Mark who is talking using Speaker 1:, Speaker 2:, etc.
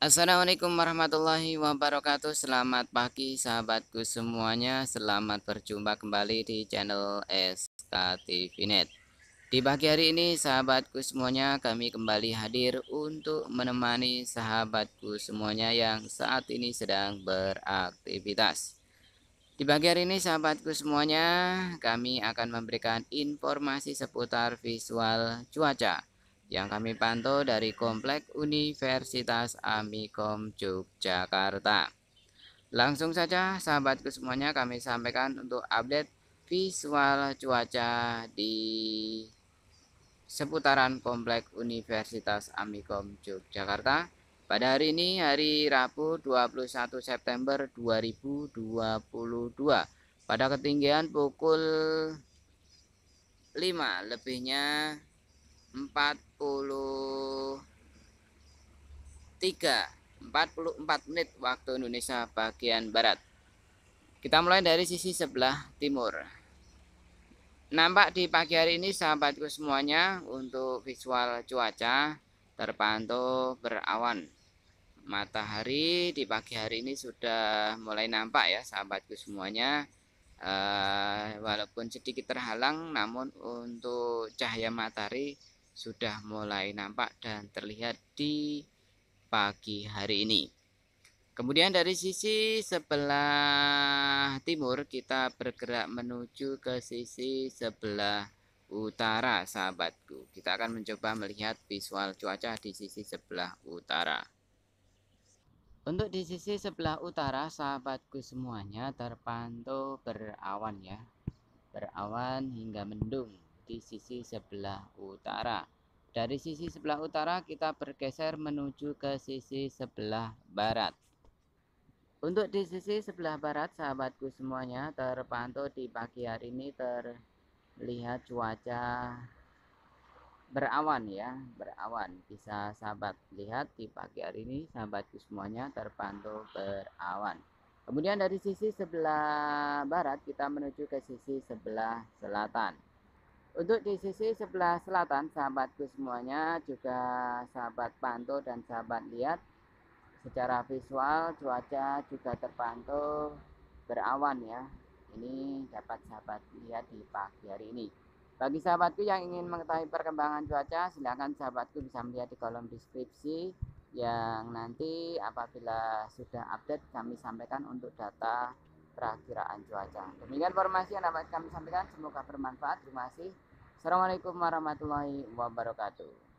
Speaker 1: Assalamualaikum warahmatullahi wabarakatuh Selamat pagi sahabatku semuanya Selamat berjumpa kembali di channel SKTVNet Di pagi hari ini sahabatku semuanya Kami kembali hadir untuk menemani sahabatku semuanya Yang saat ini sedang beraktivitas Di pagi hari ini sahabatku semuanya Kami akan memberikan informasi seputar visual cuaca yang kami pantau dari Komplek Universitas Amikom Yogyakarta. Langsung saja sahabatku semuanya kami sampaikan untuk update visual cuaca di seputaran Komplek Universitas Amikom Yogyakarta pada hari ini hari Rabu 21 September 2022 pada ketinggian pukul 5 lebihnya empat puluh menit waktu Indonesia bagian Barat kita mulai dari sisi sebelah timur nampak di pagi hari ini sahabatku semuanya untuk visual cuaca terpantau berawan matahari di pagi hari ini sudah mulai nampak ya sahabatku semuanya Uh, walaupun sedikit terhalang namun untuk cahaya matahari sudah mulai nampak dan terlihat di pagi hari ini. Kemudian dari sisi sebelah timur kita bergerak menuju ke sisi sebelah utara sahabatku. Kita akan mencoba melihat visual cuaca di sisi sebelah utara. Untuk di sisi sebelah utara sahabatku semuanya terpantau berawan ya. Berawan hingga mendung di sisi sebelah utara. Dari sisi sebelah utara kita bergeser menuju ke sisi sebelah barat. Untuk di sisi sebelah barat sahabatku semuanya terpantau di pagi hari ini terlihat cuaca berawan ya berawan bisa sahabat lihat di pagi hari ini sahabatku semuanya terpantau berawan kemudian dari sisi sebelah barat kita menuju ke sisi sebelah selatan untuk di sisi sebelah selatan, sahabatku semuanya, juga sahabat pantau dan sahabat lihat, secara visual cuaca juga terpantau berawan ya. Ini dapat sahabat lihat di pagi hari ini. Bagi sahabatku yang ingin mengetahui perkembangan cuaca, silakan sahabatku bisa melihat di kolom deskripsi yang nanti apabila sudah update kami sampaikan untuk data perakiraan cuaca. Demikian informasi yang dapat kami sampaikan, semoga bermanfaat. Terima kasih. Assalamualaikum warahmatullahi wabarakatuh.